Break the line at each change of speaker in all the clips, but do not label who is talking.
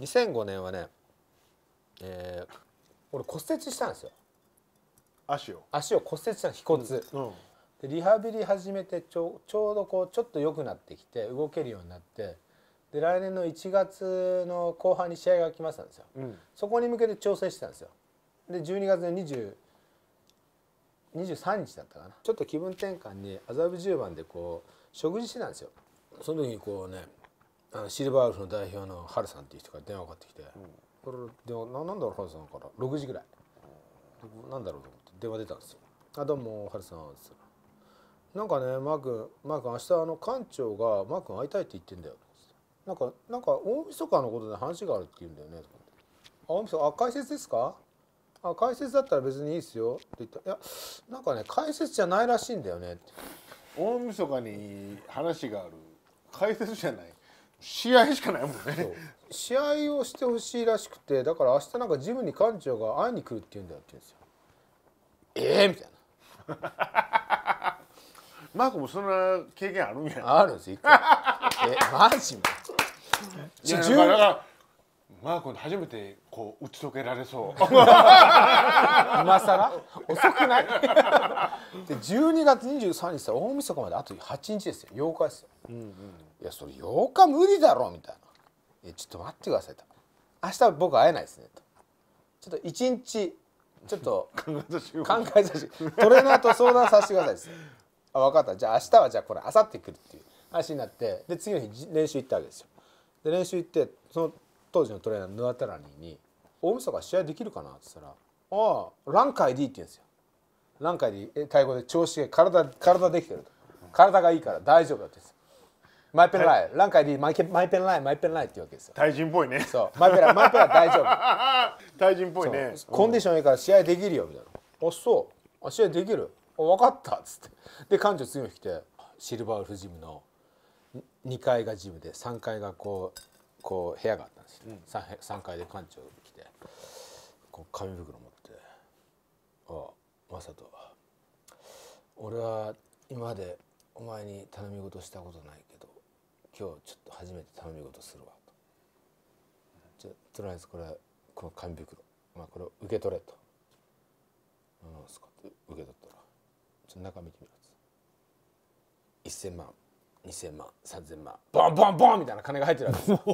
2005年はね、えー、俺骨折したんですよ足を足を骨折したの腓骨、うんうんで、リハビリ始めてちょちょうどこうちょっと良くなってきて動けるようになってで来年の1月の後半に試合が来ましたんですよ、うん、そこに向けて調整してたんですよで12月の2 23日だったかなちょっと気分転換に麻布十番でこう食事してたんですよその時にこうねあのシルバーウルフの代表のハルさんっていう人から電話かかってきて、これ電話ななんだろうハルさんから6時ぐらい、うなんだろうと思って電話出たんですよ「あどうもハルさん」つなんかねマー君マー君明日あの館長がマー君会いたいって言ってんだよ」なんかなんか大晦日のことで話があるって言うんだよね」あ大晦日あ解説ですかあ」解説だったら別にいいですよ」って言ったいやなんかね解説じゃないらしいんだよね」大晦日に話がある解説じゃない試合しかないもんね試合をしてほしいらしくてだから明日なんかジムに館長が会いに来るって言うんだよって言うんですよええー、みたいな マークもそんな経験あるんやあるんですよ えマジもいやだからマー君初めてこう打ち解けられそう 今更遅くないで12月23日大晦日まであと8日ですよ8日ですよ、うんうん、いやそれ8日無理だろみたいな「いちょっと待ってください」と「明日僕会えないですね」と「ちょっと1日ちょっと 考えさせてトレーナーと相談させてください」ですよ「あ分かったじゃあ明日はじゃあこれ明後日来る」っていう話になってで次の日練習行ったわけですよで練習行ってその当時のトレーナーのヌアタラニーに「大晦日試合できるかな?」って言ったら「あランカイディって言うんですよランカイディタイ語で調子が体体できてると体がいいから大丈夫だってマイペンライ、ランカイディマイマイペンライマイペンライって言うわけですよタイ人っぽいねそうマイペンライマイペンライ大丈夫タイ 人っぽいねコンディションいいから試合できるよみたいなあそうあ試合できるあ分かったっつってで館長次の日来てシルバーウルフジムの2階がジムで3階がこうこう部屋があったんですよ、うん、3, 3階で館長来てこう紙袋持人俺は今までお前に頼み事したことないけど今日ちょっと初めて頼み事するわと」じゃとりあえずこれこの紙袋、まあ、これを受け取れと「何ですか?」って受け取ったら「ちょっと中見てみます1,000万2,000万3,000万ボンボンボンみたいな金が入ってるわけですよ。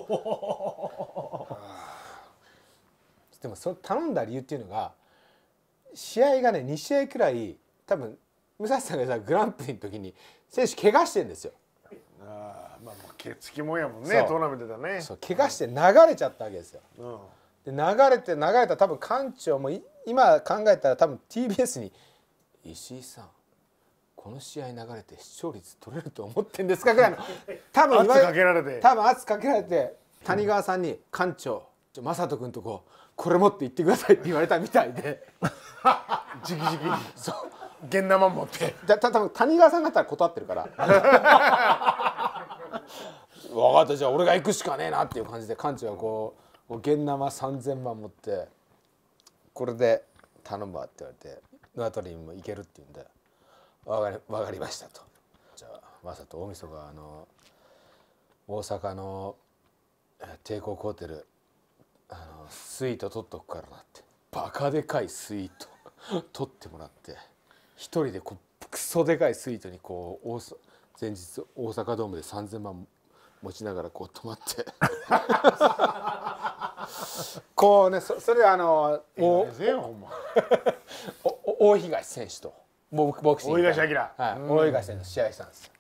でもそれ頼んだ理由っていうのが試合がね2試合くらい多分武蔵さんがさグランプリの時に選手怪我してんですよ。あまあうけつきもんやもんねトーナメントだねそう怪我して流れちゃったわけですよ、うん、で流れて流れたら多分館長も今考えたら多分 TBS に「石井さんこの試合流れて視聴率取れると思ってんですか?」ぐらいの 多分圧かけられて多分圧かけられて谷川さんに「館長雅人君とこうこれ持って行ってくださいって言われたみたいで じきじきそう現生持ってじゃた多分谷川さんだったら断ってるから分 かったじゃあ俺が行くしかねえなっていう感じで館長はこう現生3,000万持ってこれで頼むわって言われてナトリにも行けるって言うんで分かり分かりましたとじゃあまさと大晦日あの大阪の帝国ホテルあのスイート取っとくからなってバカでかいスイート 取ってもらって一人でこうクソでかいスイートにこう前日大阪ドームで3,000万持ちながらこう泊まって こうねそそれであの大東選手とボクシング大東明、はい、大東選手と試合したんです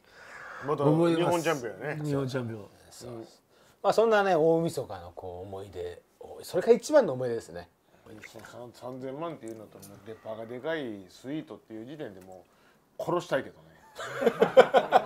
元日本チャンピオンね日本チャンピオンそうです、まあ、そんなね大晦日のこう思い出それが一番の思い出ですね3000万っていうのとデッパーがでかいスイートっていう時点でもう殺したいけどね